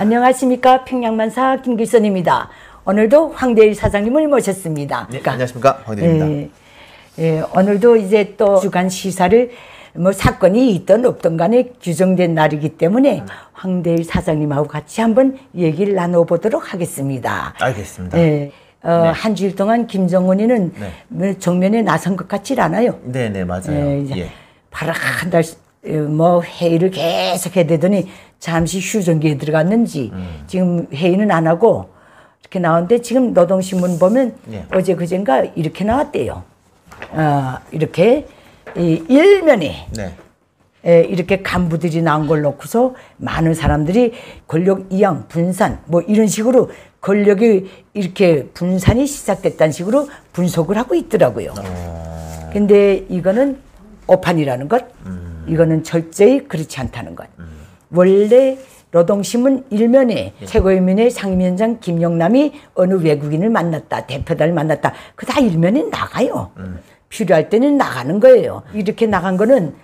안녕하십니까 평양만사 김길선입니다. 오늘도 황대일 사장님을 모셨습니다. 네, 그러니까 안녕하십니까 황대일입니다. 예, 예, 오늘도 이제 또 주간 시사를 뭐 사건이 있던 없던 간에 규정된 날이기 때문에 음. 황대일 사장님하고 같이 한번 얘기를 나눠보도록 하겠습니다. 알겠습니다. 예, 어, 네. 한 주일 동안 김정은이는 네. 뭐 정면에 나선 것 같질 않아요. 네네 네, 맞아요. 예, 바락 예. 한달 어, 뭐 회의를 계속 해대더니 잠시 휴전기에 들어갔는지 음. 지금 회의는 안 하고 이렇게 나왔는데 지금 노동신문 보면 예. 어제 그젠가 이렇게 나왔대요. 어, 이렇게 이 일면에 네. 에, 예, 이렇게 간부들이 나온 걸 놓고서 많은 사람들이 권력 이양 분산 뭐 이런 식으로 권력이 이렇게 분산이 시작됐다는 식으로 분석을 하고 있더라고요. 어... 근데 이거는 오판이라는 것, 음... 이거는 철저히 그렇지 않다는 것. 음... 원래 노동신문 일면에 예. 최고위원회 상임위원장 김영남이 어느 외국인을 만났다, 대표단을 만났다. 그 다 일면에 나가요. 음. 필요할 때는 나가는 거예요. 이렇게 나간 거는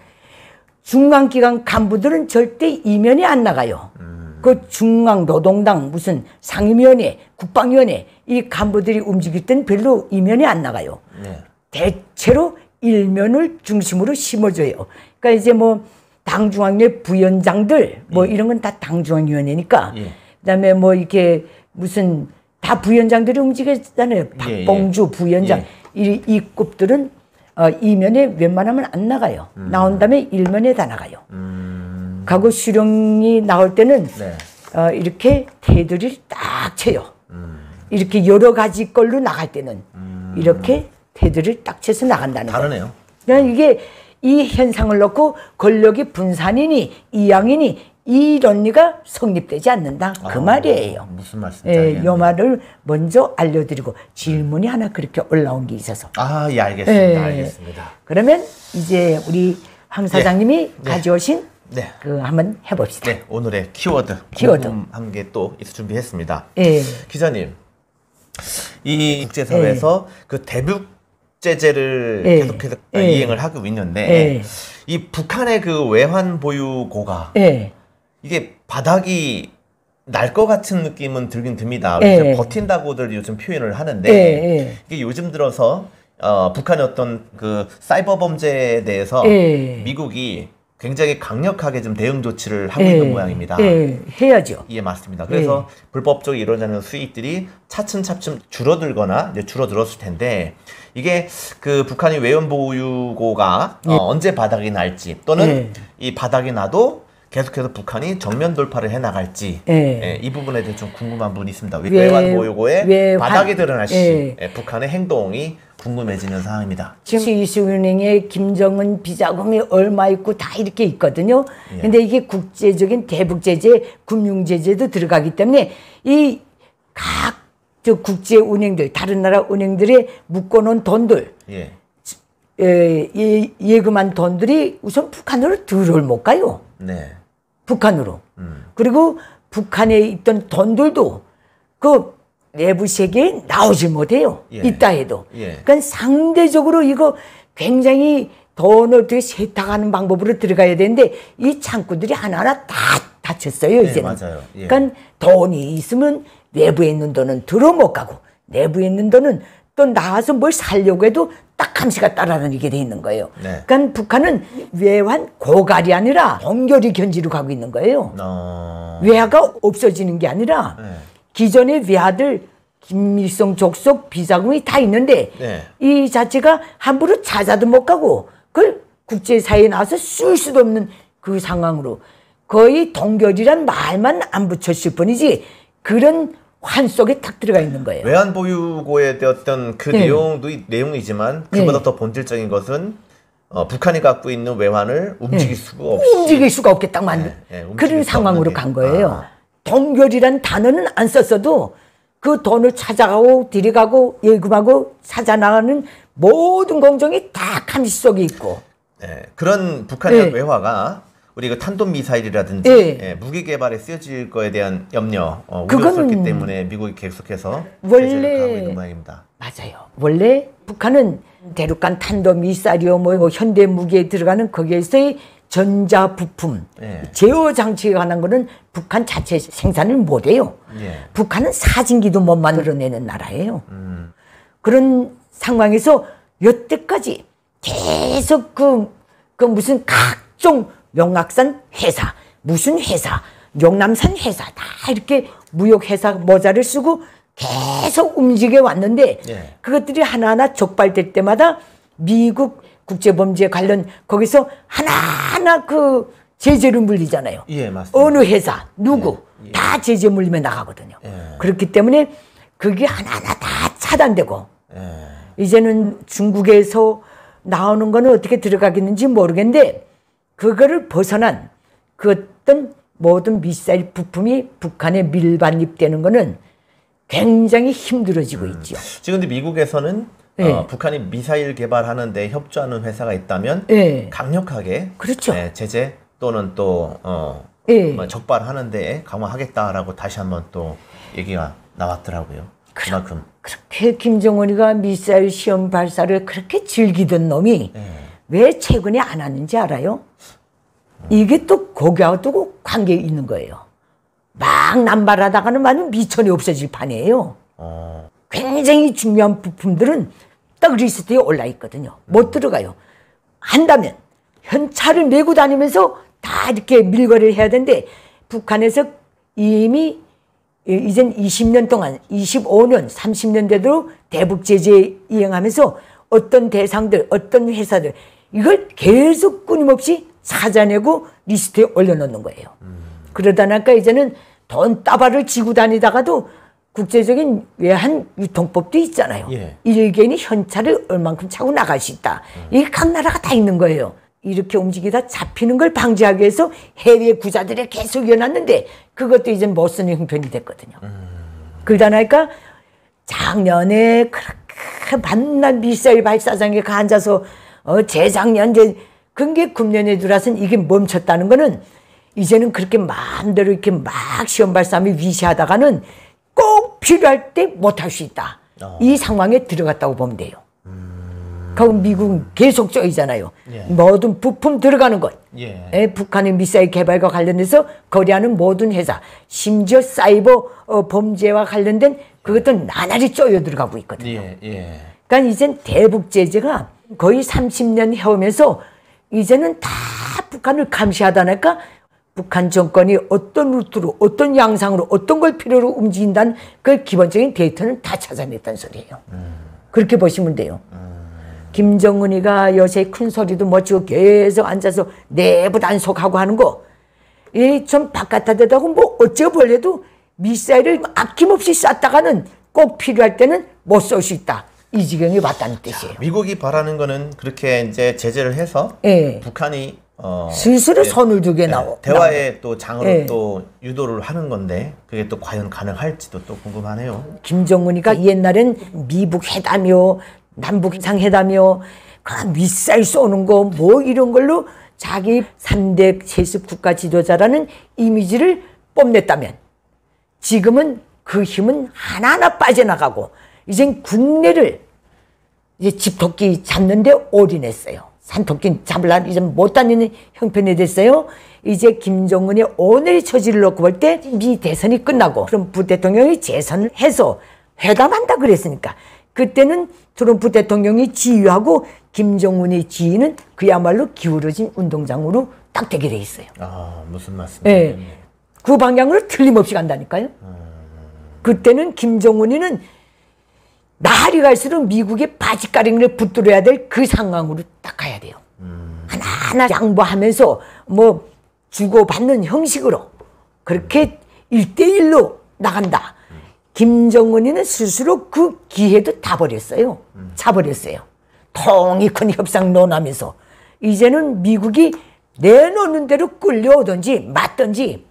중앙기관 간부들은 절대 이면에 안 나가요. 음. 그 중앙노동당 무슨 상임위원회, 국방위원회 이 간부들이 움직일 땐 별로 이면에 안 나가요. 네. 대체로 일면을 중심으로 심어줘요. 그러니까 이제 뭐 당중앙위 부위원장들 뭐 예. 이런 건 다 당중앙위원회니까 예. 그다음에 뭐 이렇게 무슨 다 부위원장들이 움직였잖아요. 예, 예. 박봉주 부위원장 예. 이, 이 꼽들은 어, 이면에 웬만하면 안 나가요. 음. 나온 다음에 일면에 다 나가요. 음. 가고 수령이 나올 때는 네. 어, 이렇게 테두리를 딱쳐요 음. 이렇게 여러 가지 걸로 나갈 때는 음. 이렇게 테두리를 딱쳐서 나간다는 거예요. 다르네요. 그냥 그러니까 이게 이 현상을 놓고 권력이 분산이니 이양이니 이 논리가 성립되지 않는다. 그 아, 말이에요. 무슨 말씀인지 예, 말을 먼저 알려드리고 질문이 하나 그렇게 올라온 게 있어서. 아, 예, 알겠습니다. 예. 알겠습니다. 그러면 이제 우리 황 예. 사장님이 네. 가져오신 네. 그 한번 해봅시다. 네, 오늘의 키워드 키워드 한 개또 준비했습니다. 예. 기자님, 이 국제사회에서 예. 그 대북 제재를 예. 계속해서 예. 이행을 하고 있는데 예. 이 북한의 그 외환 보유고가 예. 이게 바닥이 날 것 같은 느낌은 들긴 듭니다. 예. 버틴다고들 요즘 표현을 하는데 예, 이게 요즘 들어서 어, 북한의 어떤 그 사이버 범죄에 대해서 미국이 굉장히 강력하게 좀 대응 조치를 하고 예, 있는 모양입니다. 예, 해야죠. 예, 맞습니다. 그래서 예. 불법적으로 이어지는 수익들이 차츰차츰 줄어들거나 이제 줄어들었을 텐데 이게 그 북한이 외연 보유고가 예. 어, 언제 바닥이 날지 또는 예. 이 바닥이 나도 계속해서 북한이 정면 돌파를 해 나갈지 예. 예, 이 부분에 대해 좀 궁금한 분이 있습니다. 외, 외환 보유고의 바닥에 드러나시 예. 예, 북한의 행동이 궁금해지는 상황입니다. 지금 시중은행의 김정은 비자금이 얼마 있고 다 이렇게 있거든요. 예. 근데 이게 국제적인 대북 제재, 금융 제재도 들어가기 때문에 이 각 국제 은행들, 다른 나라 은행들이 묶어놓은 돈들 예. 예, 예, 금한 돈들이 우선 북한으로 들어올 못 가요. 네. 북한으로. 음. 그리고 북한에 있던 돈들도 그 내부 세계에 나오지 못해요. 예. 있다 해도. 예. 그러니까 상대적으로 이거 굉장히 돈을 되게 세탁하는 방법으로 들어가야 되는데 이 창구들이 하나하나 다 닫혔어요. 네, 이제 는 예, 그러니까 돈이 있으면 내부에 있는 돈은 들어 못 가고 내부에 있는 돈은 또 나와서 뭘 살려고 해도 딱 감시가 따라다니게 돼 있는 거예요. 네. 그러니까 북한은 외환 고갈이 아니라 동결이 견지로 가고 있는 거예요. 어... 외화가 없어지는 게 아니라 네. 기존의 외화들 김일성 족속 비자금이 다 있는데 네. 이 자체가 함부로 찾아도 못 가고 그걸 국제사회에 나와서 쓸 수도 없는 그 상황으로 거의 동결이란 말만 안 붙였을 뿐이지 그런 환 속에 탁 들어가 있는 거예요. 외환 보유고에 되었던 그 네. 내용도 내용이지만 그보다 네. 더 본질적인 것은 어, 북한이 갖고 있는 외환을 네. 움직일 네. 수가 없이 움직일 수가 없게 딱 만든 네, 네, 그런 상황으로 간 거예요. 아. 동결이란 단어는 안 썼어도 그 돈을 찾아가고 들이가고 예금하고 찾아 나가는 모든 공정이 다 감시 속에 있고. 네, 그런 북한의 외화가 우리가 그 탄도 미사일이라든지 예. 예, 무기 개발에 쓰여질 거에 대한 염려 어, 우려가 있기 때문에 미국이 계속해서 원래 제재를 하고 있는 모양입니다. 맞아요. 원래 북한은 대륙간 탄도 미사일이요 뭐, 뭐 현대 무기에 들어가는 거기에서의 전자 부품 예. 제어 장치에 관한 거는 북한 자체 생산을 못 해요. 예. 북한은 사진기도 못 만들어내는 나라예요. 음. 그런 상황에서 여태까지 계속 그, 그 무슨 각종 명악산 회사, 무슨 회사, 용남산 회사 다 이렇게 무역회사 모자를 쓰고 계속 움직여 왔는데 예. 그것들이 하나하나 적발될 때마다 미국 국제범죄 관련 거기서 하나하나 그 제재를 물리잖아요. 예, 맞습니다. 어느 회사 누구 예, 예. 다 제재 물리면 나가거든요. 예. 그렇기 때문에 그게 하나하나 다 차단되고 예. 이제는 중국에서 나오는 거는 어떻게 들어가겠는지 모르겠는데 그거를 벗어난 그 어떤 모든 미사일 부품이 북한에 밀반입되는 거는 굉장히 힘들어지고 음. 있죠. 지금 근데 미국에서는 네. 어, 북한이 미사일 개발하는데 협조하는 회사가 있다면 네. 강력하게 그렇죠. 네, 제재 또는 또 어, 뭐 적발하는데 강화하겠다라고 다시 한번 또 얘기가 나왔더라고요. 그럼, 그만큼 그렇게 김정은이가 미사일 시험 발사를 그렇게 즐기던 놈이 왜 최근에 안 하는지 알아요? 이게 또 거기하고 관계 에 있는 거예요. 막 남발하다가는 완전 미천이 없어질 판이에요. 굉장히 중요한 부품들은 딱 리스트에 올라 있거든요. 못 들어가요. 한다면 현찰을 메고 다니면서 다 이렇게 밀거래를 해야 되는데 북한에서 이미 이젠 20년 동안 25년 30년 되도록 대북 제재 이행하면서 어떤 대상들 어떤 회사들 이걸 계속 끊임없이 찾아내고 리스트에 올려놓는 거예요. 음. 그러다 나까 니 이제는 돈 따발을 지고 다니다가도 국제적인 외환 유통법도 있잖아요. 예. 이개인이 현찰을 얼만큼 차고 나갈 수 있다. 음. 이각 나라가 다 있는 거예요. 이렇게 움직이다 잡히는 걸 방지하기 위해서 해외 구자들이 계속 이어놨는데 그것도 이제 못 쓰는 형편이 됐거든요. 음. 그러다 나니까 작년에 그렇게 만난 미사일 발사장에 가 앉아서 어, 재작년, 이 제, 그게 금년에 들어와서는 이게 멈췄다는 거는 이제는 그렇게 마음대로 이렇게 막 시험 발사함이 위시하다가는 꼭 필요할 때 못할 수 있다. 어. 이 상황에 들어갔다고 보면 돼요. 음... 그 미국은 계속 쪄이잖아요. 예. 모든 부품 들어가는 것. 예. 예, 북한의 미사일 개발과 관련해서 거래하는 모든 회사, 심지어 사이버 어, 범죄와 관련된 그것도 나날이 쪼여 들어가고 있거든요. 예, 예. 그러니까 이젠 대북 제재가 거의 30년 해오면서 이제는 다 북한을 감시하다니까 북한 정권이 어떤 루트로 어떤 양상으로 어떤 걸 필요로 움직인다는 그 기본적인 데이터는 다 찾아냈다는 소리예요. 음. 그렇게 보시면 돼요. 음. 김정은이가 요새 큰 소리도 못지고 계속 앉아서 내부 단속하고 하는 거. 이 좀 바깥에대다고뭐 어쩌벌려도 미사일을 아낌없이 쐈다가는 꼭 필요할 때는 못 쏠 수 있다. 이지경이 왔다는 뜻이에요. 자, 미국이 바라는 거는 그렇게 이제 제재를 해서 예. 북한이 어, 스스로 손을 두게 네, 나오 대화의 나오. 또 장으로 네. 또 유도를 하는 건데 그게 또 과연 가능할지도 또 궁금하네요. 김정은이가 그 옛날엔 미북 회담이요, 남북 상회담이요, 그런 윗살 쏘는 거 뭐 이런 걸로 자기 3대 세습 국가 지도자라는 이미지를 뽐냈다면 지금은 그 힘은 하나하나 빠져나가고 이젠 국내를 이제 집토끼 잡는데 올인했어요. 산토끼 잡을라 이제 못 다니는 형편이 됐어요. 이제 김정은의 오늘의 처지를 놓고 볼 때 미 대선이 끝나고 트럼프 대통령이 재선을 해서 회담한다 그랬으니까 그때는 트럼프 대통령이 지휘하고 김정은의 지휘는 그야말로 기울어진 운동장으로 딱 되게 돼 있어요. 아 무슨 말씀이세요? 네. 그 방향으로 틀림없이 간다니까요. 음... 그때는 김정은이는 날이 갈수록 미국의 바짓가랑이를 붙들어야 될 그 상황으로 딱 가야 돼요. 음. 하나하나 양보하면서 뭐 주고받는 형식으로 그렇게 일대일로 나간다. 김정은이는 스스로 그 기회도 다 버렸어요. 음. 차버렸어요. 통이 큰 협상 논하면서 이제는 미국이 내놓는 대로 끌려오든지 맞든지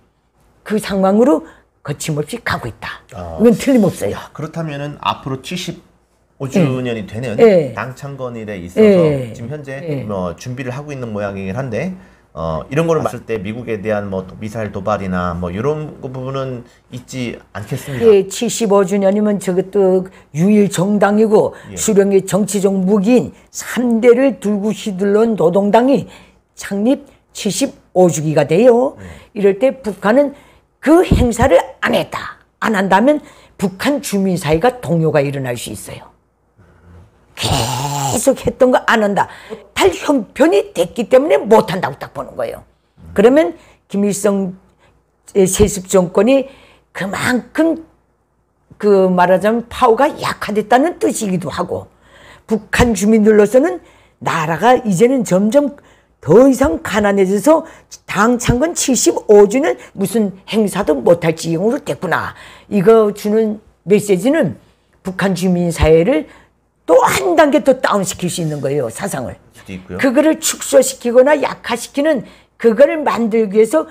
그 상황으로 거침없이 가고 있다. 아, 이건 틀림없어요. 아, 그렇다면은 앞으로 75주년이 예. 되는 예. 당창건일에 있어서 예. 지금 현재 예. 뭐 준비를 하고 있는 모양이긴 한데 어, 이런 거 아, 봤을 때 미국에 대한 뭐 미사일 도발이나 뭐 이런 부분은 있지 않겠습니까? 예, 75주년이면 저것도 유일 정당이고 예. 수령의 정치적 무기인 3대를 들고 휘둘른 노동당이 창립 75주기가 돼요. 예. 이럴 때 북한은 그 행사를 안 했다. 안 한다면 북한 주민 사이가 동요가 일어날 수 있어요. 계속 했던 거 안 한다. 탈 형편이 됐기 때문에 못 한다고 딱 보는 거예요. 그러면 김일성 세습 정권이 그만큼 그 말하자면 파워가 약화됐다는 뜻이기도 하고 북한 주민들로서는 나라가 이제는 점점 더 이상 가난해져서 당 창건 75주는 무슨 행사도 못할 지경으로 됐구나. 이거 주는 메시지는 북한 주민 사회를 또 한 단계 더 다운시킬 수 있는 거예요. 사상을. 그거를 축소시키거나 약화시키는 그거를 만들기 위해서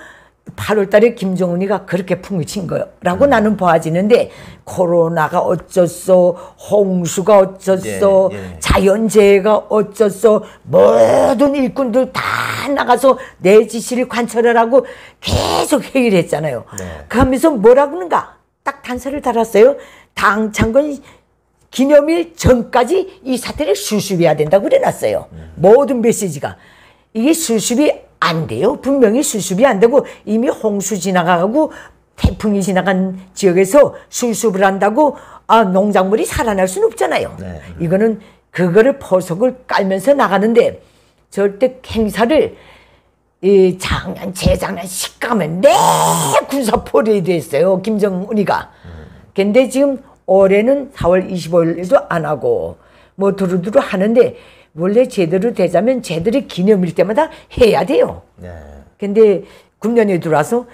8월 달에 김정은이가 그렇게 풍이친 거라고 음. 나는 봐지는데 코로나가 어쩌소 홍수가 어쩌소 예, 예. 자연재해가 어쩌소 모든 일꾼들 다 나가서 내 지시를 관철하라고 계속 회의를 했잖아요. 네. 그러면서 뭐라고 하는가 딱 단서를 달았어요. 당 창건 기념일 전까지 이 사태를 수습해야 된다고 그래놨어요. 음. 모든 메시지가. 이게 수습이 안 돼요. 분명히 수습이 안 되고 이미 홍수 지나가고 태풍이 지나간 지역에서 수습을 한다고 아 농작물이 살아날 수는 없잖아요. 네. 그렇죠. 이거는 그거를 포석을 깔면서 나가는데 절대 행사를 이 작년 재작년 식감을 내 군사포로에 했어요 김정은이가. 근데 지금 올해는 4월 25일에도 안 하고 뭐 두루두루 하는데 원래 제대로 되자면 제대로 기념일 때마다 해야 돼요. 네. 근데 9년이 들어와서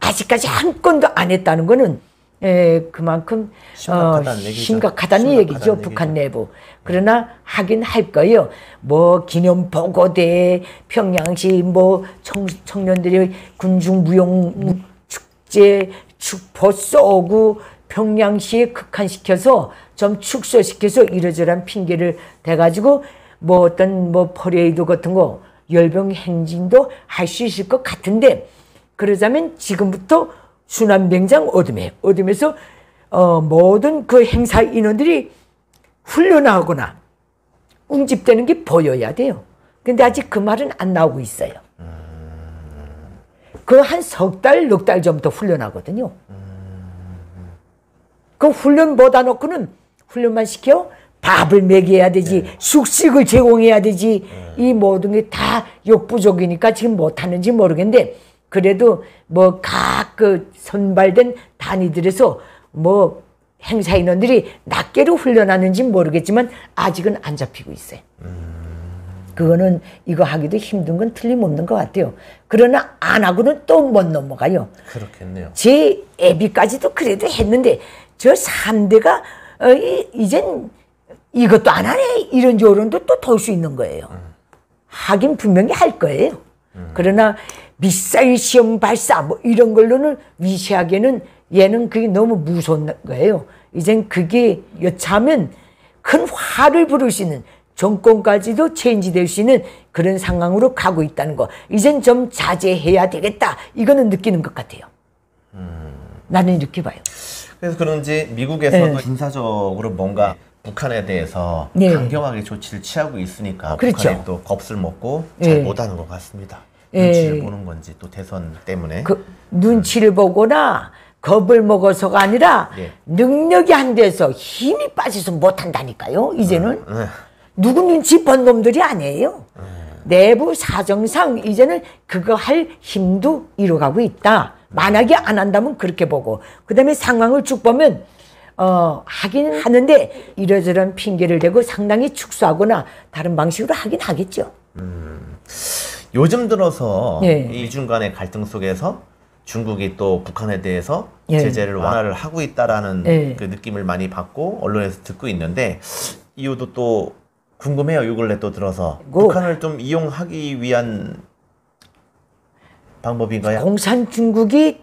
아직까지 한 건도 안 했다는 거는 에, 예, 그만큼 어, 심각하다는, 어, 얘기죠. 심각하다는, 심각하다는 얘기죠. 얘기죠. 북한 내부. 그러나 하긴 할 거예요. 뭐 기념 보고대, 평양시 뭐 청, 청년들이 군중 무용 축제 축포 쏘고 평양시에 극한시켜서 좀 축소시켜서 이러저러한 핑계를 대가지고 뭐 어떤 뭐 퍼레이드 같은 거 열병 행진도 할 수 있을 것 같은데 그러자면 지금부터 순환병장 어둠에 어둠에서 어, 모든 그 행사 인원들이 훈련하거나 웅집되는 게 보여야 돼요. 근데 아직 그 말은 안 나오고 있어요. 그 한 석 달, 넉 달 전부터 훈련하거든요. 그 훈련 보다 놓고는 훈련만 시켜 밥을 먹여야 되지 네. 숙식을 제공해야 되지 네. 이 모든 게 다 욕부족이니까 지금 못하는지 모르겠는데 그래도 뭐 각 그 선발된 단위들에서 뭐 행사 인원들이 낱개로 훈련하는지 모르겠지만 아직은 안 잡히고 있어요. 음... 그거는 이거 하기도 힘든 건 틀림없는 것 같아요. 그러나 안 하고는 또 못 넘어가요. 그렇겠네요. 제 애비까지도 그래도 했는데 저 3대가 어, 이, 이젠 이것도 안 하네 이런 여론도 또돌수 있는 거예요. 하긴 분명히 할 거예요. 그러나 미사일 시험 발사 뭐 이런 걸로는 위시하기에는 얘는 그게 너무 무서운 거예요. 이젠 그게 여차하면 큰 화를 부를 수 있는 정권까지도 체인지될 수 있는 그런 상황으로 가고 있다는 거. 이젠 좀 자제해야 되겠다. 이거는 느끼는 것 같아요. 음. 나는 이렇게 봐요. 그래서 그런지 미국에서도 네. 군사적으로 뭔가 북한에 대해서 네. 강경하게 조치를 취하고 있으니까 그렇죠. 북한이 또 겁을 먹고 예. 잘 네. 못하는 것 같습니다. 예. 눈치를 보는 건지 또 대선 때문에 그 눈치를 보거나 겁을 먹어서가 아니라 네. 능력이 안 돼서 힘이 빠져서 못한다니까요. 이제는 음, 네. 누구 눈치 본 놈들이 아니에요. 음. 내부 사정상 이제는 그거 할 힘도 잃어가고 있다. 만약에 안 한다면 그렇게 보고 그다음에 상황을 쭉 보면 어, 하긴 하는데 이러저런 핑계를 대고 상당히 축소하거나 다른 방식으로 하긴 하겠죠. 음, 요즘 들어서 예. 이중 간의 갈등 속에서 중국이 또 북한에 대해서 예. 제재를 아. 완화를 하고 있다라는 예. 그 느낌을 많이 받고 언론에서 듣고 있는데 이유도 또 궁금해요. 요 근래 또 들어서 뭐, 북한을 좀 이용하기 위한 방법인가요? 공산 중국이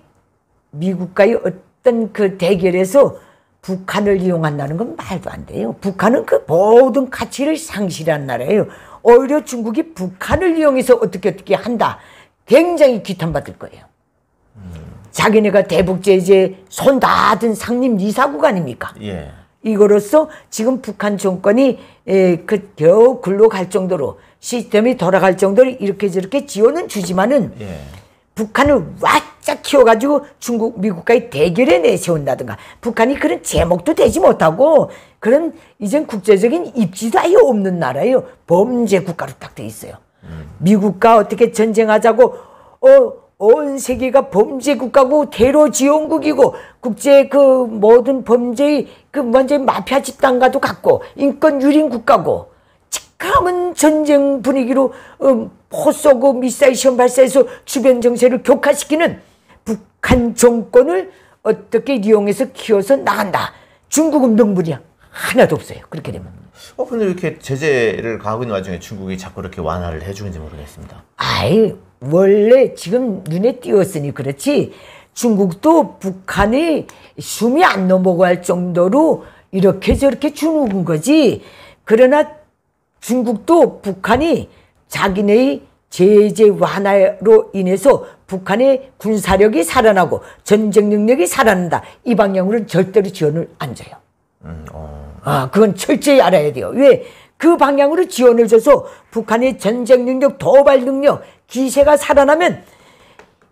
미국과의 어떤 그 대결에서 북한을 이용한다는 건 말도 안 돼요. 북한은 그 모든 가치를 상실한 나라예요. 오히려 중국이 북한을 이용해서 어떻게 어떻게 한다. 굉장히 귀탄받을 거예요. 자기네가 대북제재 손다든 상림 이사국 아닙니까? 예. 이거로서 지금 북한 정권이 에, 그 겨우 글로 갈 정도로 시스템이 돌아갈 정도로 이렇게 저렇게 지원은 주지만은 예. 북한을 왓 바짝 키워가지고 중국, 미국과의 대결에 내세운다든가 북한이 그런 제목도 되지 못하고 그런 이젠 국제적인 입지도 아예 없는 나라예요. 범죄 국가로 딱 돼 있어요. 음. 미국과 어떻게 전쟁하자고 어, 온 세계가 범죄 국가고 테러 지원국이고 국제 그 모든 범죄의 그 먼저 마피아 집단과도 같고 인권 유린 국가고 직함은 전쟁 분위기로 음, 포소고 미사일 시험 발사해서 주변 정세를 교화시키는 북한 정권을 어떻게 이용해서 키워서 나간다. 중국은 명분이야. 하나도 없어요. 그렇게 되면. 어, 근데 이렇게 제재를 가고 있는 와중에 중국이 자꾸 이렇게 완화를 해주는지 모르겠습니다. 아이, 원래 지금 눈에 띄었으니 그렇지. 중국도 북한이 숨이 안 넘어갈 정도로 이렇게 저렇게 주는 거지. 그러나 중국도 북한이 자기네의 제재 완화로 인해서 북한의 군사력이 살아나고 전쟁 능력이 살아난다. 이 방향으로는 절대로 지원을 안 줘요. 음, 어. 아, 그건 철저히 알아야 돼요. 왜? 그 방향으로 지원을 줘서 북한의 전쟁 능력, 도발 능력, 기세가 살아나면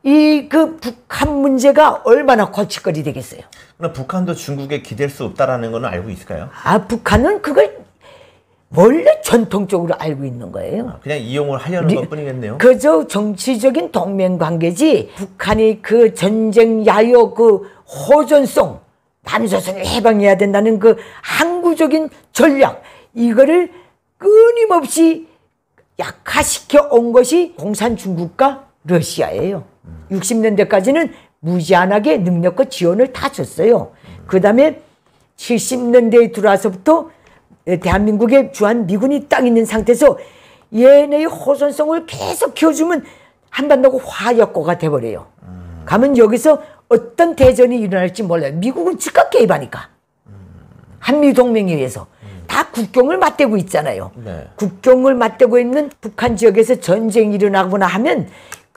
이 그 북한 문제가 얼마나 거칠거리 되겠어요. 그럼 북한도 중국에 기댈 수 없다라는 거 알고 있을까요? 아, 북한은 그걸 원래 전통적으로 알고 있는 거예요. 아, 그냥 이용을 하려는 것뿐이겠네요. 그저 정치적인 동맹 관계지 북한이 그 전쟁 야요 그 호전성 남조선을 해방해야 된다는 그 항구적인 전략 이거를 끊임없이 약화시켜 온 것이 공산 중국과 러시아예요. 음. 60년대까지는 무제한하게 능력과 지원을 다 줬어요. 음. 그 다음에 70년대에 들어와서부터 예, 대한민국의 주한 미군이 땅 있는 상태에서 얘네의 호선성을 계속 키워주면 한반도가 화역고가 돼버려요. 음. 가면 여기서 어떤 대전이 일어날지 몰라요. 미국은 즉각 개입하니까. 한미 동맹에 의해서 다 국경을 맞대고 있잖아요. 네. 국경을 맞대고 있는 북한 지역에서 전쟁이 일어나거나 하면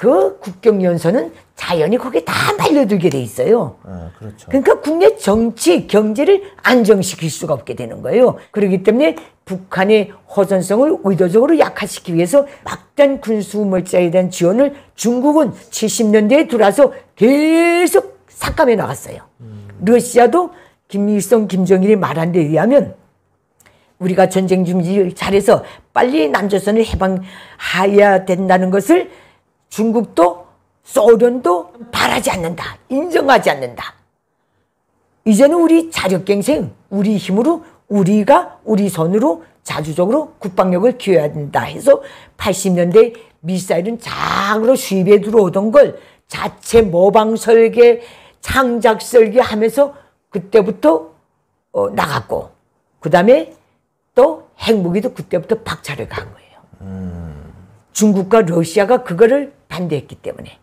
그국경연서은자연이 거기에 다 날려들게 돼 있어요. 아, 그렇죠. 그러니까 국내 정치, 경제를 안정시킬 수가 없게 되는 거예요. 그렇기 때문에 북한의 허전성을 의도적으로 약화시키기 위해서 막대한 군수 물자에 대한 지원을 중국은 70년대에 들어와서 계속 삭감해 나갔어요. 음. 러시아도 김일성, 김정일이 말한 데 의하면 우리가 전쟁 준비 잘해서 빨리 남조선을 해방해야 된다는 것을 중국도 소련도 바라지 않는다. 인정하지 않는다. 이제는 우리 자력갱생, 우리 힘으로 우리가 우리 손으로 자주적으로 국방력을 키워야 된다 해서 80년대 미사일은 장으로 수입에 들어오던 걸 자체 모방 설계, 창작 설계 하면서 그때부터 어, 나갔고 그 다음에 또 핵무기도 그때부터 박차를 간 거예요. 음. 중국과 러시아가 그거를 반대했기 때문에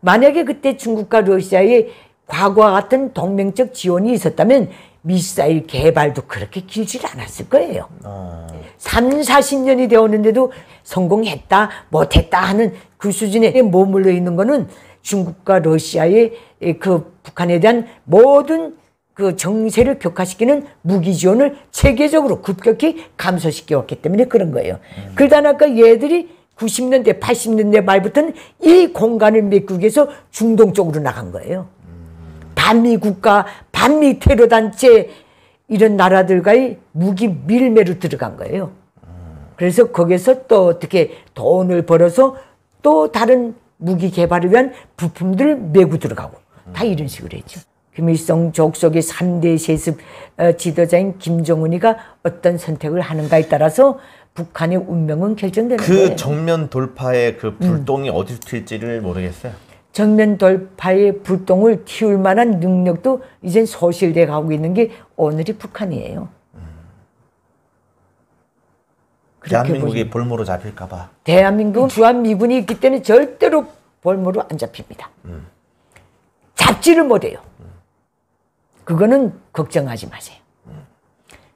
만약에 그때 중국과 러시아의 과거와 같은 동맹적 지원이 있었다면 미사일 개발도 그렇게 길질 않았을 거예요. 아... 3, 40년이 되었는데도 성공했다, 못했다 하는 그 수준에 머물러 있는 거는 중국과 러시아의 그 북한에 대한 모든 그 정세를 격화시키는 무기 지원을 체계적으로 급격히 감소시켜왔기 때문에 그런 거예요. 음... 그러다 나까 니 얘들이 90년대, 80년대 말부터는 이 공간을 미국에서 중동 쪽으로 나간 거예요. 반미 국가, 반미 테러 단체 이런 나라들과의 무기 밀매로 들어간 거예요. 그래서 거기서 또 어떻게 돈을 벌어서 또 다른 무기 개발을 위한 부품들을 메고 들어가고 다 이런 식으로 했죠. 김일성 족속의 3대 세습 어, 지도자인 김정은이가 어떤 선택을 하는가에 따라서 북한의 운명은 결정되는 그 거예요. 정면 돌파의 그 불똥이 음. 어디서 튈지를 모르겠어요. 정면 돌파의 불똥을 키울 만한 능력도 이젠 소실돼 가고 있는 게 오늘이 북한이에요. 음. 대한민국이 보시면. 볼모로 잡힐까봐. 대한민국 음. 주한미군이 있기 때문에 절대로 볼모로 안 잡힙니다. 음. 잡지를 못해요. 그거는 걱정하지 마세요. 음.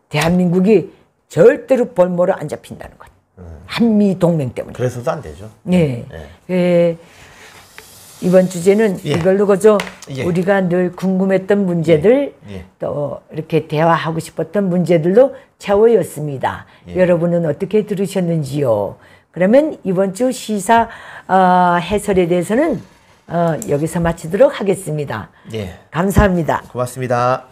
대한민국이 절대로 벌모를 안 잡힌다는 것. 음. 한미 동맹 때문에. 그래서도 안 되죠. 네. 네. 네. 이번 주제는 예. 이걸로 그저 예. 우리가 늘 궁금했던 문제들 예. 예. 또 이렇게 대화하고 싶었던 문제들로 채워였습니다. 예. 여러분은 어떻게 들으셨는지요? 그러면 이번 주 시사 어, 해설에 대해서는 어, 여기서 마치도록 하겠습니다. 예. 감사합니다. 고맙습니다.